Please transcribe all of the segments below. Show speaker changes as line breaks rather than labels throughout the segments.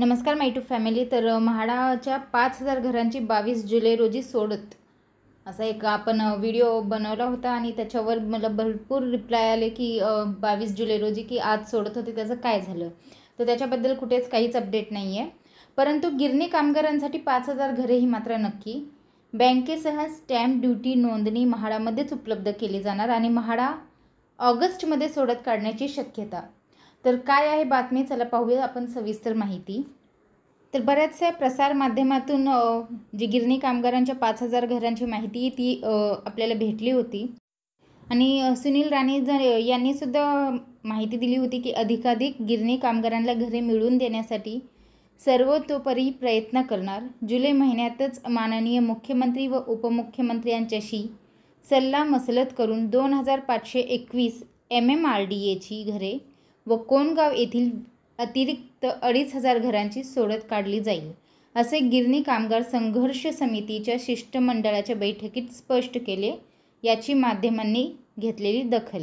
नमस्कार to family तर म्हाडाच्या पाच हजार घरांची बावीस जुलै रोजी सोडत असा एक आपण व्हिडिओ बनवला होता आणि त्याच्यावर मला भरपूर रिप्लाय आले की बावीस जुलै रोजी की आज सोडत होते त्याचं काय झालं तर त्याच्याबद्दल कुठेच काहीच अपडेट नाही आहे परंतु गिरणी कामगारांसाठी पाच हजार घरे ही मात्र नक्की बँकेसह स्टॅम्प ड्युटी नोंदणी म्हाडामध्येच उपलब्ध केली जाणार आणि म्हाडा ऑगस्टमध्ये सोडत काढण्याची शक्यता तर काय आहे बातमी चला पाहूया आपण सविस्तर माहिती तर बऱ्याचशा प्रसारमाध्यमातून जी गिरणी कामगारांच्या पाच हजार घरांची माहिती ती आपल्याला भेटली होती आणि सुनील राणे यांनी यांनीसुद्धा माहिती दिली होती की अधिकाधिक गिरणी कामगारांना घरे मिळवून देण्यासाठी सर्वतोपरी प्रयत्न करणार जुलै महिन्यातच माननीय मुख्यमंत्री व उपमुख्यमंत्री यांच्याशी सल्ला मसलत करून दोन हजार पाचशे एकवीस एम एम आर डी एची घरे व कोणगाव येथील अतिरिक्त अडीच हजार घरांची सोडत काढली जाईल असे गिरणी कामगार संघर्ष समितीच्या शिष्टमंडळाच्या बैठकीत स्पष्ट केले याची माध्यमांनी घेतलेली दखल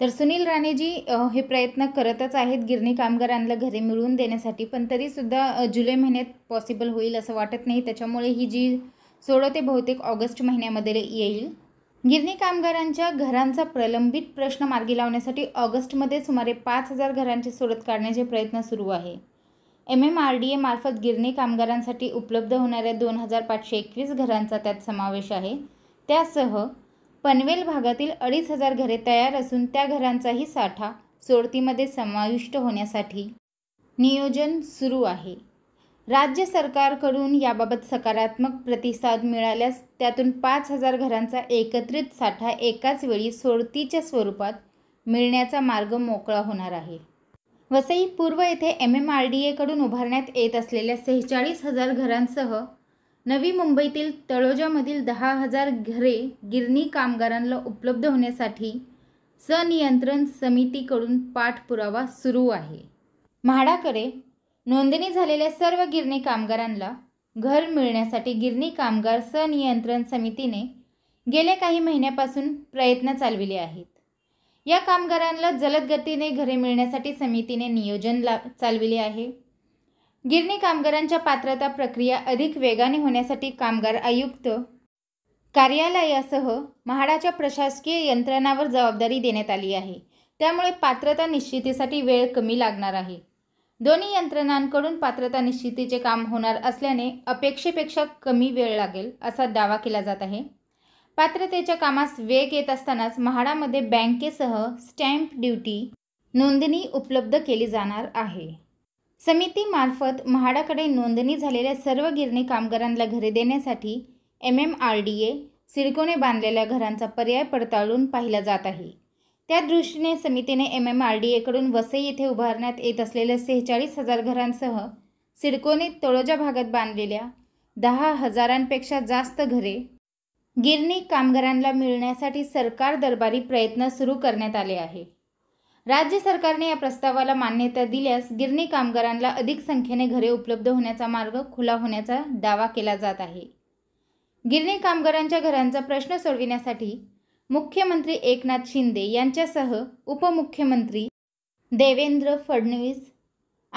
तर सुनील राणेजी हे प्रयत्न करतच आहेत गिरणी कामगारांना घरे मिळवून देण्यासाठी पण तरीसुद्धा जुलै महिन्यात पॉसिबल होईल असं वाटत नाही त्याच्यामुळे ही जी सोडत ते बहुतेक ऑगस्ट महिन्यामध्ये येईल गिरणी कामगारांच्या घरांचा प्रलंबित प्रश्न मार्गी लावण्यासाठी ऑगस्टमध्ये सुमारे पाच हजार घरांची सोडत काढण्याचे प्रयत्न सुरू आहे एम एम आर डी एमार्फत गिरणी कामगारांसाठी उपलब्ध होणाऱ्या दोन हजार पाचशे एकवीस घरांचा त्यात समावेश आहे त्यासह पनवेल भागातील अडीच हजार घरे तयार असून त्या घरांचाही साठा सोडतीमध्ये समाविष्ट होण्यासाठी नियोजन सुरू आहे राज्य सरकारकडून याबाबत सकारात्मक प्रतिसाद मिळाल्यास त्यातून पाच हजार घरांचा एकत्रित साठा एकाच वेळी सोडतीच्या स्वरूपात मिळण्याचा मार्ग मोकळा होणार आहे वसई पूर्व येथे एम एम आर डी एकडून उभारण्यात येत असलेल्या सेहेचाळीस हजार घरांसह नवी मुंबईतील तळोजामधील दहा हजार घरे गिरणी कामगारांना उपलब्ध होण्यासाठी सनियंत्रण समितीकडून पाठपुरावा सुरू आहे म्हाडाकडे नोंदणी झालेल्या सर्व गिरणी कामगारांना घर मिळण्यासाठी गिरणी कामगार सनियंत्रण समितीने गेल्या काही महिन्यापासून प्रयत्न चालविले आहेत या कामगारांना जलद गतीने घरे मिळण्यासाठी समितीने नियोजन ला चालविले आहे गिरणी कामगारांच्या पात्रता प्रक्रिया अधिक वेगाने होण्यासाठी कामगार आयुक्त कार्यालयासह म्हाडाच्या प्रशासकीय यंत्रणावर जबाबदारी देण्यात आली आहे त्यामुळे पात्रता निश्चितीसाठी वेळ कमी लागणार आहे दोन्ही यंत्रणांकडून पात्रता निश्चितीचे काम होणार असल्याने अपेक्षेपेक्षा कमी वेळ लागेल असा दावा केला जात आहे पात्रतेच्या कामास वेग येत असतानाच म्हाडामध्ये बँकेसह स्टॅम्प ड्युटी नोंदणी उपलब्ध केली जाणार आहे समितीमार्फत म्हाडाकडे नोंदणी झालेल्या सर्व गिरणी कामगारांना घरे देण्यासाठी M M R D A सिडकोने बांधलेल्या घरांचा पर्याय पडताळून पाहिला जात आहे त्या दृष्टीने समितीने एम एम आर डी एकडून वसई येथे उभारण्यात येत असलेल्या सेहेचाळीस हजार घरांसह सिडकोने तळोजा भागात बांधलेल्या दहा हजारांपेक्षा जास्त घरे गिरणी कामगारांना मिळण्यासाठी सरकार दरबारी प्रयत्न सुरू करण्यात आले आहे राज्य सरकारने या प्रस्तावाला मान्यता दिल्यास गिरणी कामगारांना अधिक संख्येने घरे उपलब्ध होण्याचा मार्ग खुला होण्याचा दावा केला जात आहे गिरणी कामगारांच्या घरांचा प्रश्न सोडविण्यासाठी मुख्यमंत्री एकनाथ शिंदे यांच्यासह उपमुख्यमंत्री देवेंद्र फडणवीस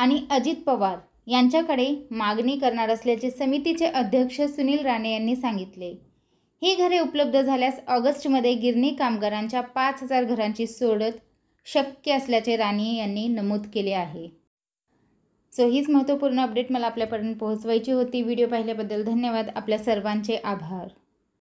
आणि अजित पवार यांच्याकडे मागणी करणार असल्याचे समितीचे अध्यक्ष सुनील राणे यांनी सांगितले ही घरे उपलब्ध झाल्यास ऑगस्टमध्ये गिरणी कामगारांच्या पाच हजार घरांची सोडत शक्य असल्याचे राणे यांनी नमूद केले आहे सो हीच महत्त्वपूर्ण अपडेट मला आपल्यापर्यंत पोहोचवायची होती व्हिडिओ पाहिल्याबद्दल धन्यवाद आपल्या सर्वांचे आभार